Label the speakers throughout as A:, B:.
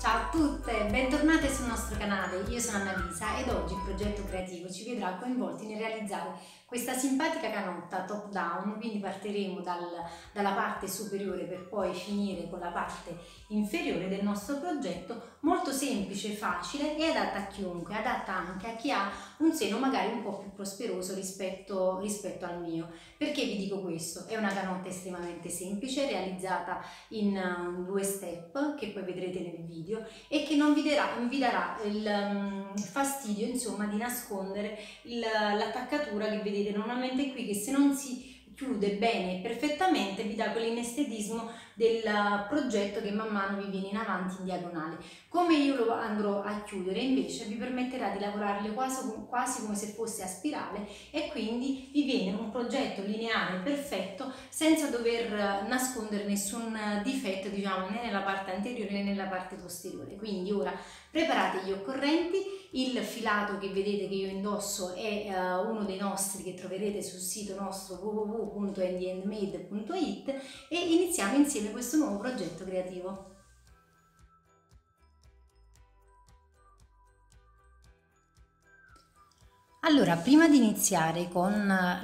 A: Ciao a tutte, bentornate sul nostro canale, io sono Annalisa ed oggi il progetto creativo ci vedrà coinvolti nel realizzare questa simpatica canotta top down, quindi partiremo dal, dalla parte superiore per poi finire con la parte inferiore del nostro progetto, molto semplice, facile e adatta a chiunque, adatta anche a chi ha un seno magari un po' più prosperoso rispetto, rispetto al mio. Perché vi dico questo? È una canotta estremamente semplice, realizzata in um, due step, che poi vedrete nel video, e che non vi darà, vi darà il um, fastidio insomma di nascondere l'attaccatura che vedete vedete normalmente qui che se non si chiude bene e perfettamente vi dà quell'inestetismo del progetto che man mano vi viene in avanti in diagonale. Come io lo andrò a chiudere invece vi permetterà di lavorarle quasi, quasi come se fosse a spirale e quindi vi viene un progetto lineare perfetto senza dover nascondere nessun difetto diciamo né nella parte anteriore né nella parte posteriore. Quindi ora Preparate gli occorrenti, il filato che vedete che io indosso è uh, uno dei nostri che troverete sul sito nostro www.endandmade.it e iniziamo insieme questo nuovo progetto creativo. Allora, prima di iniziare con la,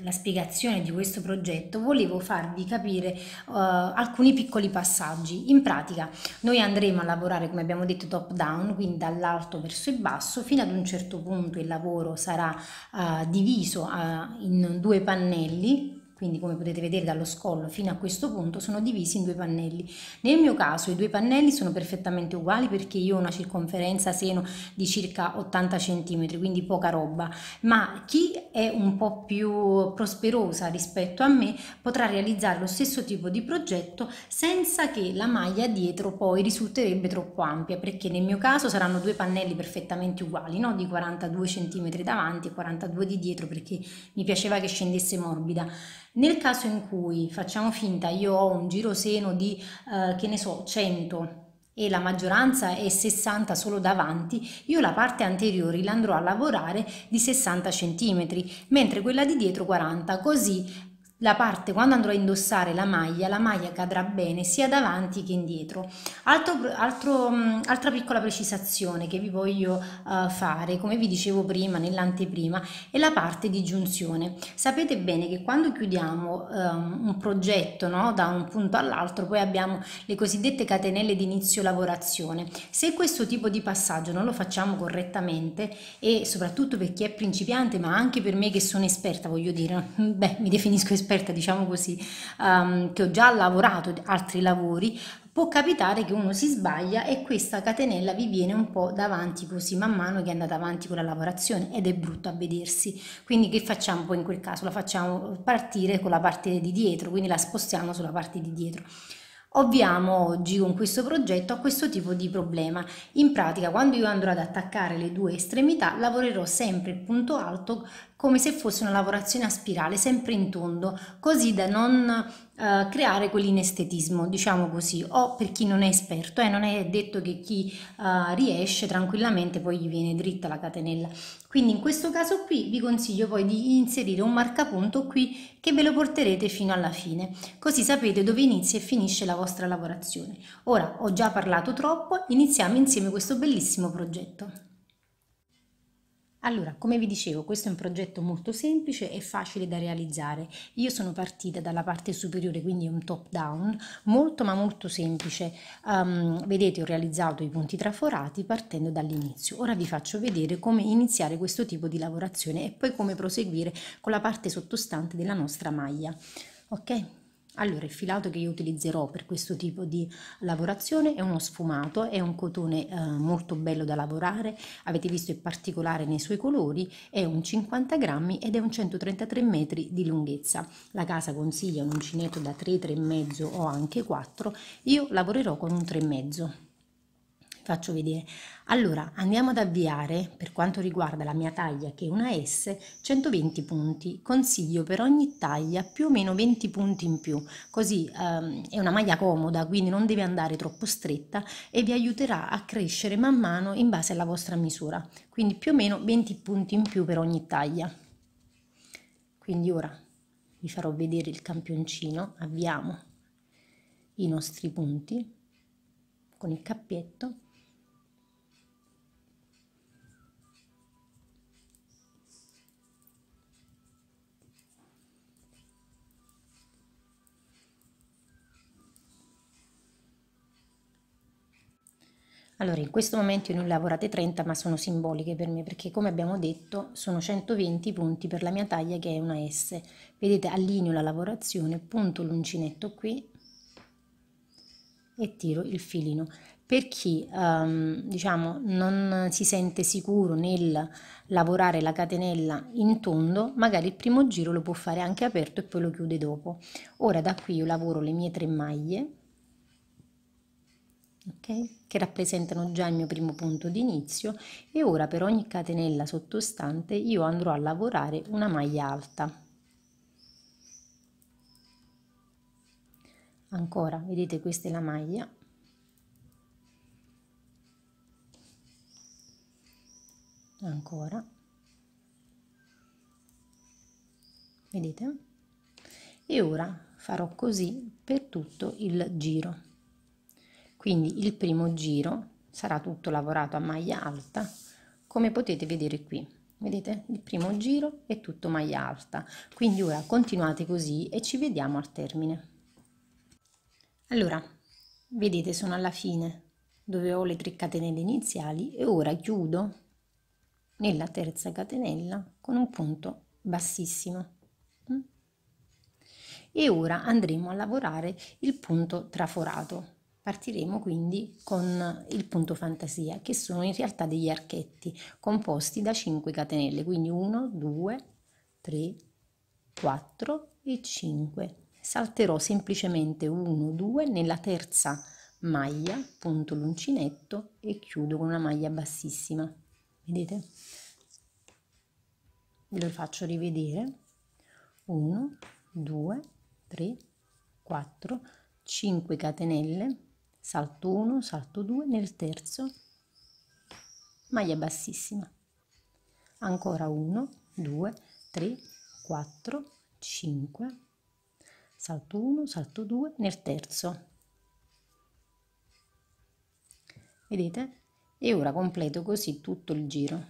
A: la, spiegazione di questo progetto, volevo farvi capire uh, alcuni piccoli passaggi. In pratica, noi andremo a lavorare, come abbiamo detto, top down, quindi dall'alto verso il basso, fino ad un certo punto il lavoro sarà uh, diviso uh, in due pannelli, quindi come potete vedere dallo scollo fino a questo punto sono divisi in due pannelli nel mio caso i due pannelli sono perfettamente uguali perché io ho una circonferenza seno di circa 80 cm quindi poca roba ma chi è un po' più prosperosa rispetto a me potrà realizzare lo stesso tipo di progetto senza che la maglia dietro poi risulterebbe troppo ampia perché nel mio caso saranno due pannelli perfettamente uguali no? di 42 cm davanti e 42 di dietro perché mi piaceva che scendesse morbida nel caso in cui facciamo finta io ho un giro seno di eh, che ne so 100 e la maggioranza è 60 solo davanti, io la parte anteriore la andrò a lavorare di 60 cm, mentre quella di dietro 40, così la parte quando andrò a indossare la maglia, la maglia cadrà bene sia davanti che indietro. Altro, altro, mm, altra piccola precisazione che vi voglio uh, fare, come vi dicevo prima nell'anteprima, è la parte di giunzione. Sapete bene che quando chiudiamo um, un progetto no, da un punto all'altro, poi abbiamo le cosiddette catenelle di inizio lavorazione. Se questo tipo di passaggio non lo facciamo correttamente e soprattutto per chi è principiante, ma anche per me che sono esperta, voglio dire, beh, mi definisco esperta, un'offerta, diciamo così, um, che ho già lavorato altri lavori, può capitare che uno si sbaglia e questa catenella vi viene un po' davanti così man mano che è andata avanti con la lavorazione ed è brutto a vedersi. Quindi che facciamo poi in quel caso? La facciamo partire con la parte di dietro, quindi la spostiamo sulla parte di dietro. Ovviamo oggi con questo progetto a questo tipo di problema. In pratica quando io andrò ad attaccare le due estremità lavorerò sempre il punto alto come se fosse una lavorazione a spirale, sempre in tondo, così da non eh, creare quell'inestetismo, diciamo così, o per chi non è esperto, eh, non è detto che chi eh, riesce tranquillamente poi gli viene dritta la catenella. Quindi in questo caso qui vi consiglio poi di inserire un marcapunto qui che ve lo porterete fino alla fine, così sapete dove inizia e finisce la vostra lavorazione. Ora ho già parlato troppo, iniziamo insieme questo bellissimo progetto. Allora, come vi dicevo, questo è un progetto molto semplice e facile da realizzare. Io sono partita dalla parte superiore, quindi un top down, molto ma molto semplice. Um, vedete, ho realizzato i punti traforati partendo dall'inizio. Ora vi faccio vedere come iniziare questo tipo di lavorazione e poi come proseguire con la parte sottostante della nostra maglia. Ok? Allora, il filato che io utilizzerò per questo tipo di lavorazione è uno sfumato, è un cotone eh, molto bello da lavorare, avete visto il particolare nei suoi colori, è un 50 grammi ed è un 133 metri di lunghezza. La casa consiglia un uncinetto da 3, 3,5 o anche 4, io lavorerò con un 3,5 faccio vedere. Allora, andiamo ad avviare, per quanto riguarda la mia taglia che è una S, 120 punti. Consiglio per ogni taglia più o meno 20 punti in più, così ehm, è una maglia comoda, quindi non deve andare troppo stretta e vi aiuterà a crescere man mano in base alla vostra misura. Quindi più o meno 20 punti in più per ogni taglia. Quindi ora vi farò vedere il campioncino, avviamo i nostri punti con il cappietto Allora, in questo momento io ne ho lavorate 30, ma sono simboliche per me, perché come abbiamo detto sono 120 punti per la mia taglia che è una S. Vedete, allineo la lavorazione, punto l'uncinetto qui e tiro il filino. Per chi um, diciamo, non si sente sicuro nel lavorare la catenella in tondo, magari il primo giro lo può fare anche aperto e poi lo chiude dopo. Ora da qui io lavoro le mie tre maglie okay? che rappresentano già il mio primo punto di inizio e ora per ogni catenella sottostante io andrò a lavorare una maglia alta. Ancora, vedete questa è la maglia. Ancora. Vedete? E ora farò così per tutto il giro quindi il primo giro sarà tutto lavorato a maglia alta come potete vedere qui vedete il primo giro è tutto maglia alta quindi ora continuate così e ci vediamo al termine allora vedete sono alla fine dove ho le 3 catenelle iniziali e ora chiudo nella terza catenella con un punto bassissimo mm? e ora andremo a lavorare il punto traforato Partiremo quindi con il punto fantasia, che sono in realtà degli archetti composti da 5 catenelle, quindi 1, 2, 3, 4 e 5. Salterò semplicemente 1, 2 nella terza maglia, punto l'uncinetto e chiudo con una maglia bassissima. Vedete? Ve lo faccio rivedere. 1, 2, 3, 4, 5 catenelle salto 1, salto 2, nel terzo maglia bassissima. Ancora 1, 2, 3, 4, 5, salto 1, salto 2, nel terzo. Vedete? E ora completo così tutto il giro.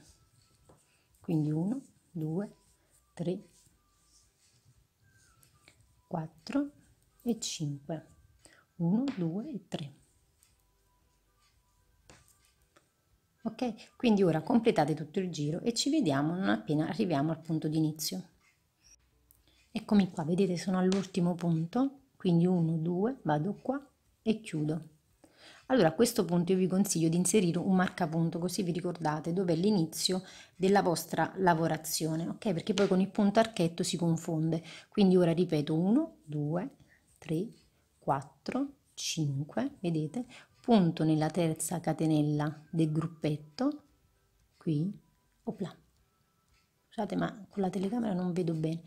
A: Quindi 1, 2, 3, 4 e 5. 1, 2 e 3. ok? Quindi ora completate tutto il giro e ci vediamo non appena arriviamo al punto di inizio. Eccomi qua, vedete sono all'ultimo punto, quindi 1, 2, vado qua e chiudo. Allora a questo punto io vi consiglio di inserire un marcapunto così vi ricordate dove è l'inizio della vostra lavorazione, ok? Perché poi con il punto archetto si confonde. Quindi ora ripeto 1, 2, 3, 4, 5, vedete? punto nella terza catenella del gruppetto qui opla scusate ma con la telecamera non vedo bene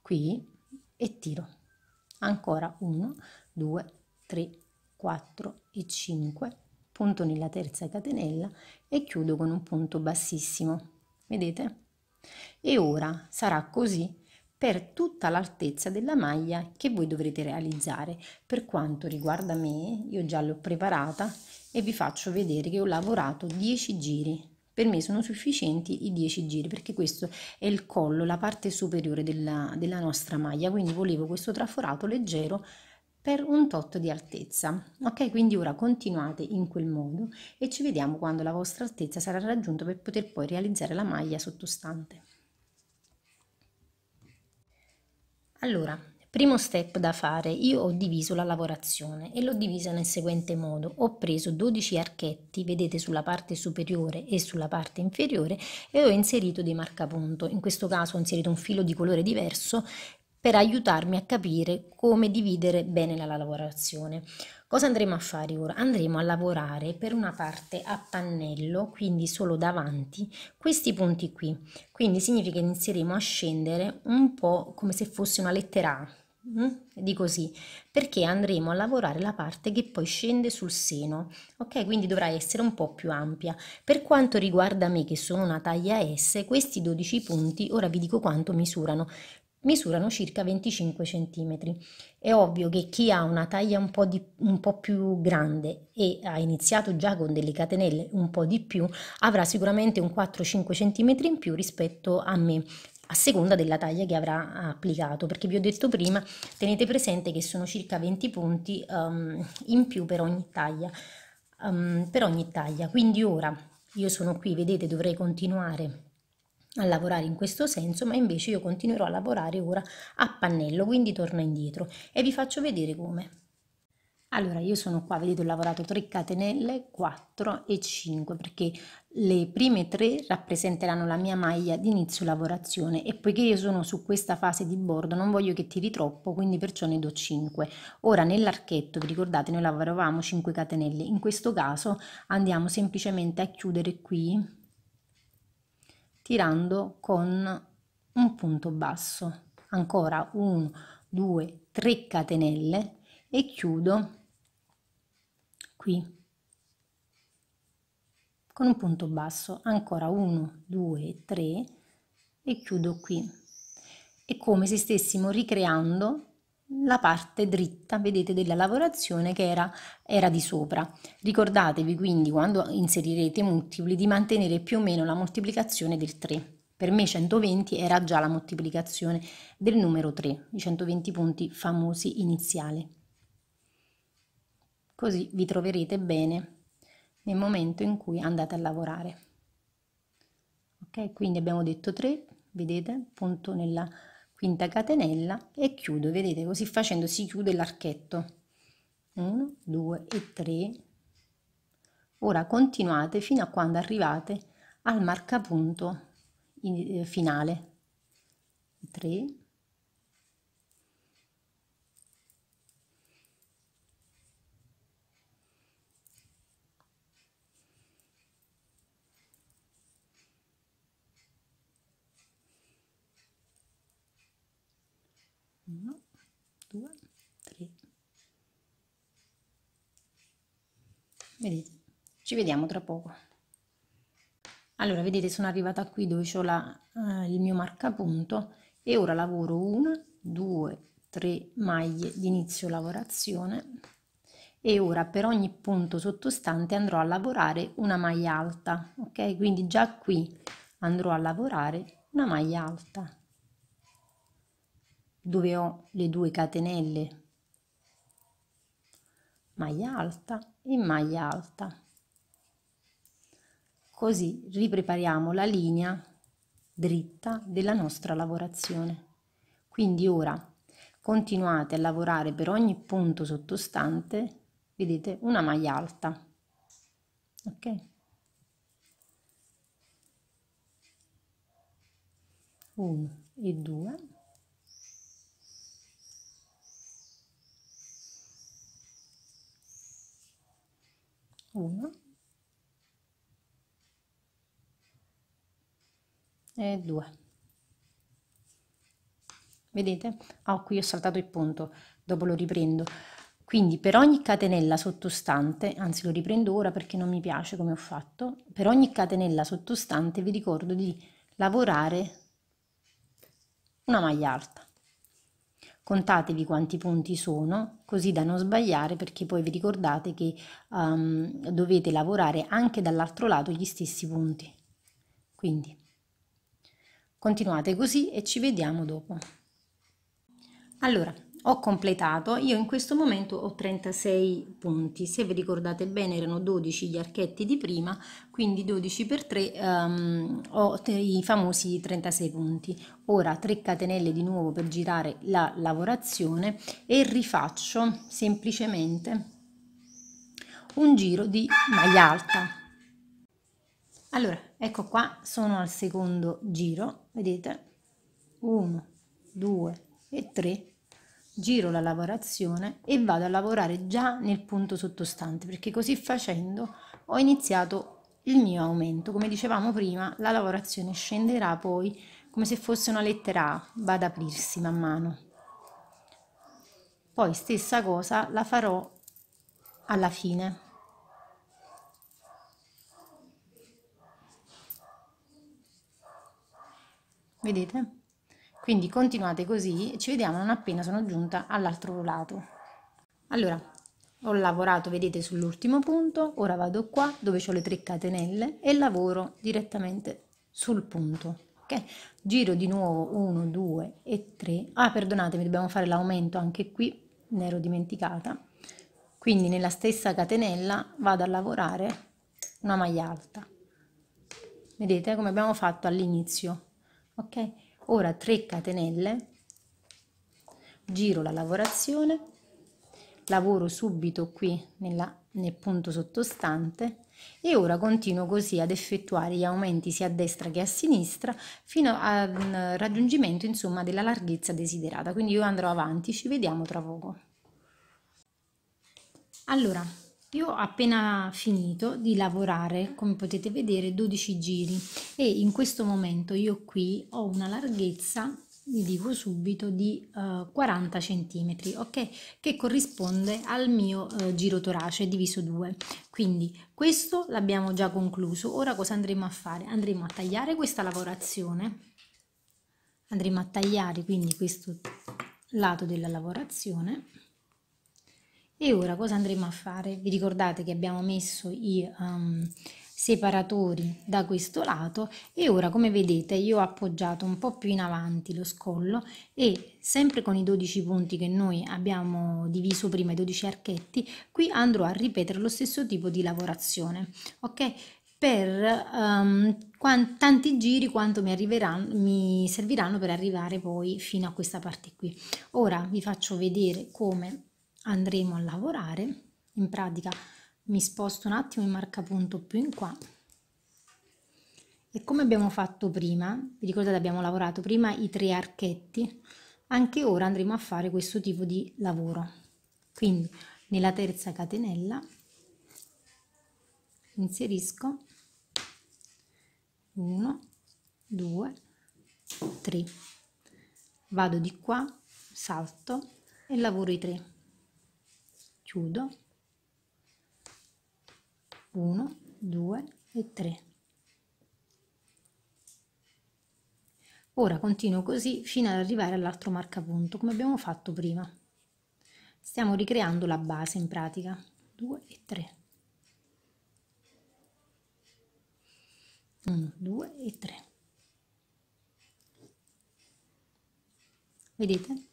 A: qui e tiro ancora 1 2 3 4 e 5 punto nella terza catenella e chiudo con un punto bassissimo vedete e ora sarà così per tutta l'altezza della maglia che voi dovrete realizzare. Per quanto riguarda me, io già l'ho preparata e vi faccio vedere che ho lavorato 10 giri. Per me sono sufficienti i 10 giri perché questo è il collo, la parte superiore della, della nostra maglia, quindi volevo questo traforato leggero per un tot di altezza ok quindi ora continuate in quel modo e ci vediamo quando la vostra altezza sarà raggiunta per poter poi realizzare la maglia sottostante Allora, primo step da fare, io ho diviso la lavorazione e l'ho divisa nel seguente modo. Ho preso 12 archetti, vedete sulla parte superiore e sulla parte inferiore, e ho inserito dei marcapunto. In questo caso ho inserito un filo di colore diverso per aiutarmi a capire come dividere bene la lavorazione. Cosa andremo a fare ora? Andremo a lavorare per una parte a pannello, quindi solo davanti, questi punti qui. Quindi significa che inizieremo a scendere un po' come se fosse una lettera A, mm? di così perché andremo a lavorare la parte che poi scende sul seno ok quindi dovrà essere un po più ampia per quanto riguarda me che sono una taglia s questi 12 punti ora vi dico quanto misurano misurano circa 25 cm. È ovvio che chi ha una taglia un po, di, un po, più grande e ha iniziato già con delle catenelle un po' di più avrà sicuramente un 4-5 cm in più rispetto a me a seconda della taglia che avrà applicato perché vi ho detto prima tenete presente che sono circa 20 punti um, in più per ogni taglia um, per ogni taglia quindi ora io sono qui vedete dovrei continuare a lavorare in questo senso ma invece io continuerò a lavorare ora a pannello quindi torno indietro e vi faccio vedere come allora io sono qua vedete ho lavorato 3 catenelle 4 e 5 perché le prime tre rappresenteranno la mia maglia di inizio lavorazione e poiché io sono su questa fase di bordo non voglio che tiri troppo quindi perciò ne do 5 ora nell'archetto vi ricordate noi lavoravamo 5 catenelle in questo caso andiamo semplicemente a chiudere qui tirando con un punto basso ancora 1 2 3 catenelle e chiudo qui con un punto basso ancora 1 2 3 e chiudo qui è come se stessimo ricreando la parte dritta, vedete, della lavorazione che era, era, di sopra. Ricordatevi quindi quando inserirete multipli di mantenere più o meno la moltiplicazione del 3. Per me 120 era già la moltiplicazione del numero 3, i 120 punti famosi iniziali. Così vi troverete bene nel momento in cui andate a lavorare. Ok, quindi abbiamo detto 3, vedete, punto nella quinta catenella e chiudo vedete così facendo si chiude l'archetto 1 2 e 3 ora continuate fino a quando arrivate al marcapunto eh, finale 3 1 2 3 vedete ci vediamo tra poco allora vedete sono arrivata qui dove ho la, eh, il mio marcapunto e ora lavoro 1 2 3 maglie di inizio lavorazione e ora per ogni punto sottostante andrò a lavorare una maglia alta ok quindi già qui andrò a lavorare una maglia alta dove ho le due catenelle maglia alta e maglia alta così riprepariamo la linea dritta della nostra lavorazione quindi ora continuate a lavorare per ogni punto sottostante vedete una maglia alta ok uno e due 1 e 2 vedete ah qui ho saltato il punto dopo lo riprendo quindi per ogni catenella sottostante anzi lo riprendo ora perché non mi piace come ho fatto per ogni catenella sottostante vi ricordo di lavorare una maglia alta contatevi quanti punti sono, così da non sbagliare perché poi vi ricordate che um, dovete lavorare anche dall'altro lato gli stessi punti. Quindi continuate così e ci vediamo dopo. Allora, ho completato, io in questo momento ho 36 punti, se vi ricordate bene erano 12 gli archetti di prima, quindi 12 per 3 um, ehm, ho i famosi 36 punti. Ora 3 catenelle di nuovo per girare la lavorazione e rifaccio semplicemente un giro di maglia alta. Allora, ecco qua, sono al secondo giro, vedete? 1, 2 e 3 giro la lavorazione e vado a lavorare già nel punto sottostante perché così facendo ho iniziato il mio aumento come dicevamo prima la lavorazione scenderà poi come se fosse una lettera A va ad aprirsi man mano poi stessa cosa la farò alla fine vedete quindi continuate così e ci vediamo non appena sono giunta all'altro lato. Allora, ho lavorato, vedete, sull'ultimo punto, ora vado qua dove ho le tre catenelle e lavoro direttamente sul punto. Okay? Giro di nuovo 1, 2 e 3. Ah, perdonatemi, dobbiamo fare l'aumento anche qui, ne ero dimenticata. Quindi nella stessa catenella vado a lavorare una maglia alta. Vedete eh, come abbiamo fatto all'inizio, ok? ora 3 catenelle giro la lavorazione lavoro subito qui nella, nel punto sottostante e ora continuo così ad effettuare gli aumenti sia a destra che a sinistra fino al raggiungimento insomma della larghezza desiderata quindi io andrò avanti ci vediamo tra poco allora io ho appena finito di lavorare, come potete vedere, 12 giri e in questo momento io qui ho una larghezza, vi dico subito, di eh, 40 cm, ok? Che corrisponde al mio eh, giro torace diviso 2. Quindi questo l'abbiamo già concluso. Ora cosa andremo a fare? Andremo a tagliare questa lavorazione. Andremo a tagliare quindi questo lato della lavorazione e ora cosa andremo a fare? Vi ricordate che abbiamo messo i um, separatori da questo lato e ora come vedete io ho appoggiato un po' più in avanti lo scollo e sempre con i 12 punti che noi abbiamo diviso prima i 12 archetti qui andrò a ripetere lo stesso tipo di lavorazione ok per um, tanti giri quanto mi, arriveranno, mi serviranno per arrivare poi fino a questa parte qui ora vi faccio vedere come andremo a lavorare in pratica mi sposto un attimo il marcapunto più in qua e come abbiamo fatto prima vi ricordate abbiamo lavorato prima i tre archetti anche ora andremo a fare questo tipo di lavoro quindi nella terza catenella inserisco 1 2 3 vado di qua salto e lavoro i tre chiudo 1 2 e 3 ora continuo così fino ad arrivare all'altro marcapunto come abbiamo fatto prima stiamo ricreando la base in pratica 2 e 3 1 2 e 3 vedete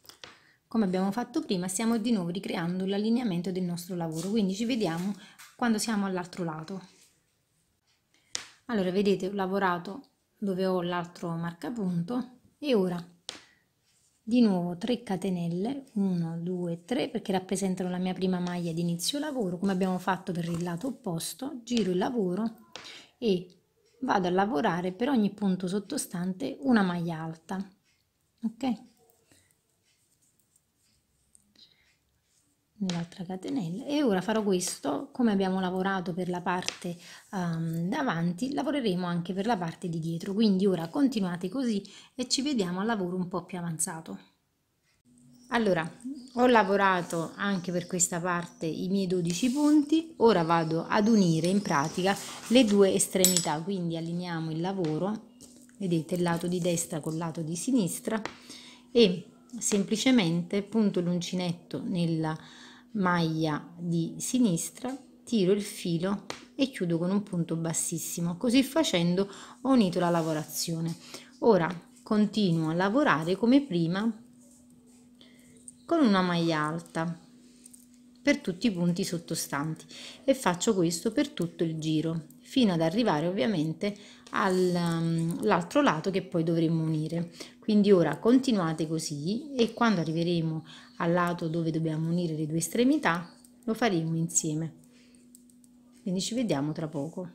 A: come abbiamo fatto prima stiamo di nuovo ricreando l'allineamento del nostro lavoro quindi ci vediamo quando siamo all'altro lato allora vedete ho lavorato dove ho l'altro marcapunto e ora di nuovo 3 catenelle 1 2 3 perché rappresentano la mia prima maglia di inizio lavoro come abbiamo fatto per il lato opposto giro il lavoro e vado a lavorare per ogni punto sottostante una maglia alta ok nell'altra catenella e ora farò questo come abbiamo lavorato per la parte um, davanti lavoreremo anche per la parte di dietro quindi ora continuate così e ci vediamo al lavoro un po più avanzato allora ho lavorato anche per questa parte i miei 12 punti ora vado ad unire in pratica le due estremità quindi allineiamo il lavoro vedete il lato di destra col lato di sinistra e semplicemente punto l'uncinetto nella maglia di sinistra tiro il filo e chiudo con un punto bassissimo così facendo ho unito la lavorazione ora continuo a lavorare come prima con una maglia alta per tutti i punti sottostanti e faccio questo per tutto il giro fino ad arrivare ovviamente all'altro mm, um, lato che poi dovremo unire quindi ora continuate così e quando arriveremo al lato dove dobbiamo unire le due estremità lo faremo insieme quindi ci vediamo tra poco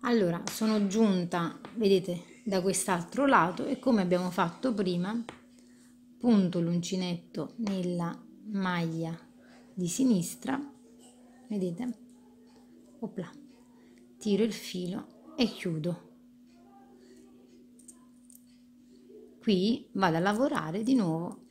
A: allora sono giunta vedete da quest'altro lato e come abbiamo fatto prima punto l'uncinetto nella maglia di sinistra vedete opla tiro il filo e chiudo qui vado a lavorare di nuovo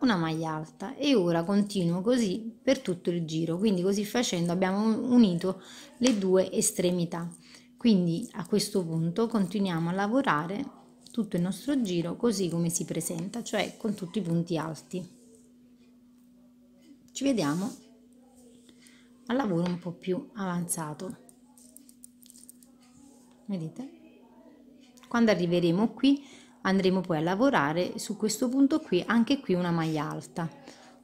A: una maglia alta e ora continuo così per tutto il giro quindi così facendo abbiamo unito le due estremità quindi a questo punto continuiamo a lavorare tutto il nostro giro così come si presenta, cioè con tutti i punti alti. Ci vediamo al lavoro un po' più avanzato. Vedete? Quando arriveremo qui andremo poi a lavorare su questo punto qui, anche qui una maglia alta.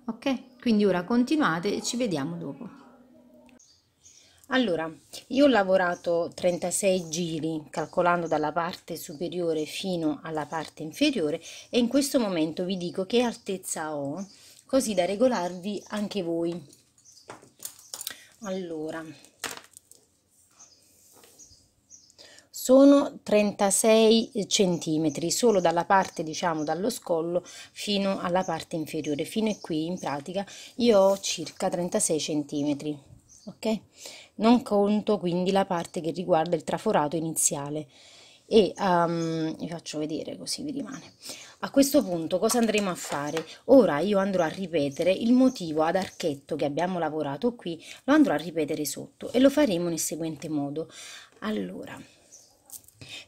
A: Ok? Quindi ora continuate e ci vediamo dopo. Allora, io ho lavorato 36 giri calcolando dalla parte superiore fino alla parte inferiore e in questo momento vi dico che altezza ho così da regolarvi anche voi. Allora, sono 36 centimetri solo dalla parte diciamo dallo scollo fino alla parte inferiore fino a qui in pratica io ho circa 36 centimetri ok non conto quindi la parte che riguarda il traforato iniziale e um, vi faccio vedere così vi rimane. A questo punto cosa andremo a fare? Ora io andrò a ripetere il motivo ad archetto che abbiamo lavorato qui, lo andrò a ripetere sotto e lo faremo nel seguente modo. Allora,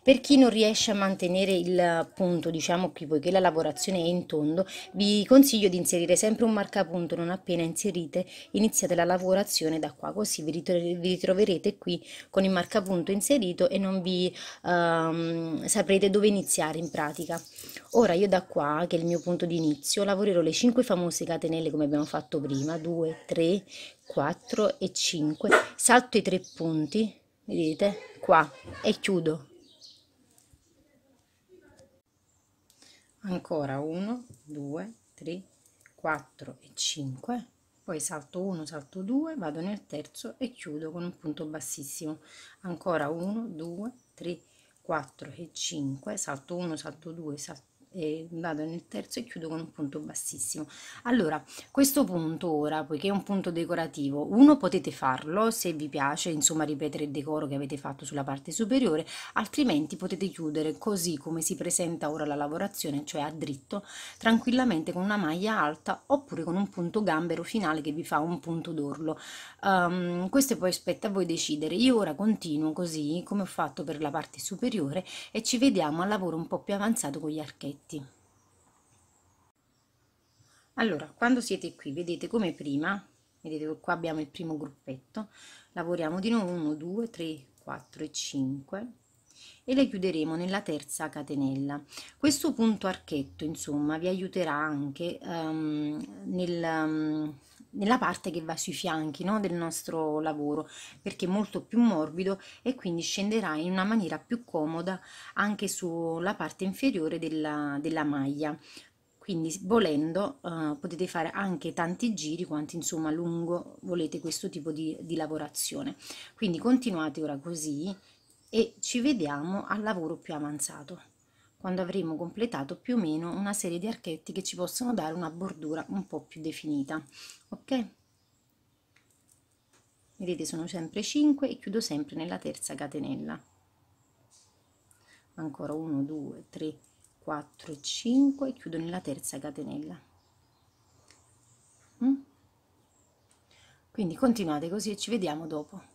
A: per chi non riesce a mantenere il punto, diciamo qui, poiché la lavorazione è in tondo, vi consiglio di inserire sempre un marcapunto non appena inserite, iniziate la lavorazione da qua, così vi, ritroverete qui con il marcapunto inserito e non vi ehm, saprete dove iniziare in pratica. Ora io da qua, che è il mio punto di inizio, lavorerò le 5 famose catenelle come abbiamo fatto prima, 2, 3, 4 e 5, salto i tre punti, vedete, qua, e chiudo ancora 1 2 3 4 e 5 poi salto 1 salto 2 vado nel terzo e chiudo con un punto bassissimo ancora 1 2 3 4 e 5 salto 1 salto 2 salto e vado nel terzo e chiudo con un punto bassissimo allora questo punto ora poiché è un punto decorativo uno potete farlo se vi piace insomma ripetere il decoro che avete fatto sulla parte superiore altrimenti potete chiudere così come si presenta ora la lavorazione cioè a dritto tranquillamente con una maglia alta oppure con un punto gambero finale che vi fa un punto d'orlo um, questo poi aspetta a voi decidere io ora continuo così come ho fatto per la parte superiore e ci vediamo al lavoro un po' più avanzato con gli archetti tutti. Allora, quando siete qui, vedete come prima, vedete qua abbiamo il primo gruppetto, lavoriamo di nuovo 1, 2, 3, 4 e 5 e le chiuderemo nella terza catenella. Questo punto archetto, insomma, vi aiuterà anche um, nel... Um, nella parte che va sui fianchi no, del nostro lavoro perché è molto più morbido e quindi scenderà in una maniera più comoda anche sulla parte inferiore della, della maglia quindi volendo eh, potete fare anche tanti giri quanti insomma lungo volete questo tipo di, di lavorazione quindi continuate ora così e ci vediamo al lavoro più avanzato quando avremo completato più o meno una serie di archetti che ci possono dare una bordura un po' più definita. Ok? Vedete sono sempre 5 e chiudo sempre nella terza catenella. Ancora 1, 2, 3, 4 5 e chiudo nella terza catenella. Mm? Quindi continuate così e ci vediamo dopo.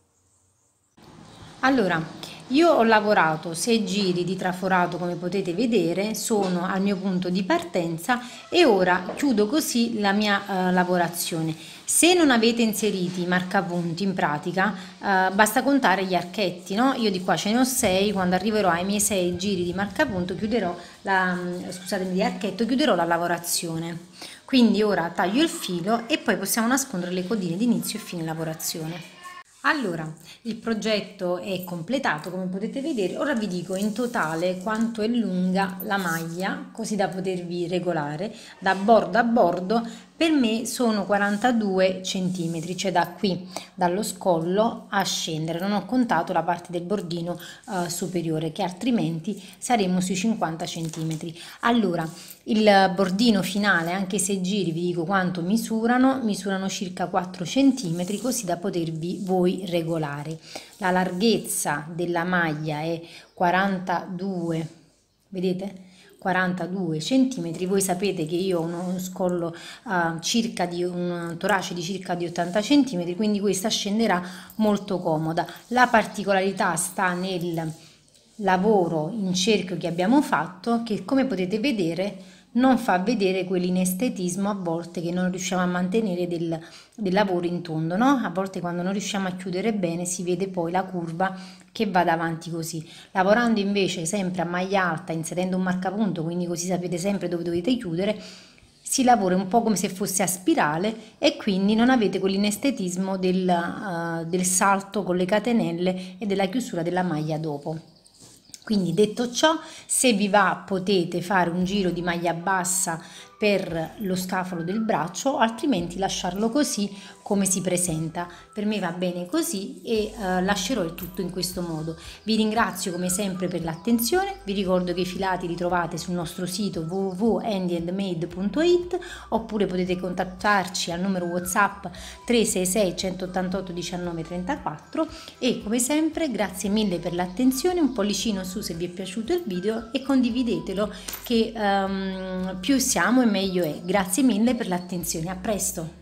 A: Allora, io ho lavorato 6 giri di traforato come potete vedere, sono al mio punto di partenza e ora chiudo così la mia eh, lavorazione. Se non avete inseriti i marcapunti in pratica eh, basta contare gli archetti, no? io di qua ce ne ho 6, quando arriverò ai miei 6 giri di marcapunto chiuderò la, mm, scusatemi, di archetto chiuderò la lavorazione. Quindi ora taglio il filo e poi possiamo nascondere le codine di inizio e fine lavorazione. Allora, il progetto è completato come potete vedere, ora vi dico in totale quanto è lunga la maglia così da potervi regolare da bordo a bordo, per me sono 42 cm, cioè da qui dallo scollo a scendere, non ho contato la parte del bordino eh, superiore che altrimenti saremmo sui 50 cm. Allora, il bordino finale, anche se giri, vi dico quanto misurano, misurano circa 4 cm così da potervi voi regolare. La larghezza della maglia è 42, vedete? 42 cm, voi sapete che io ho uno scollo uh, circa di un torace di circa di 80 cm, quindi questa scenderà molto comoda. La particolarità sta nel lavoro in cerchio che abbiamo fatto che come potete vedere non fa vedere quell'inestetismo a volte che non riusciamo a mantenere del, del lavoro in tondo, no? a volte quando non riusciamo a chiudere bene si vede poi la curva che va davanti così, lavorando invece sempre a maglia alta, inserendo un marcapunto, quindi così sapete sempre dove dovete chiudere, si lavora un po' come se fosse a spirale e quindi non avete quell'inestetismo del, uh, del salto con le catenelle e della chiusura della maglia dopo. Quindi detto ciò, se vi va potete fare un giro di maglia bassa per lo scafalo del braccio, altrimenti lasciarlo così come si presenta. Per me va bene così e eh, lascerò il tutto in questo modo. Vi ringrazio come sempre per l'attenzione, vi ricordo che i filati li trovate sul nostro sito www.handyandmade.it oppure potete contattarci al numero WhatsApp 366 188 19 34 e come sempre grazie mille per l'attenzione, un pollicino su se vi è piaciuto il video e condividetelo che um, più siamo e meglio è. Grazie mille per l'attenzione, a presto!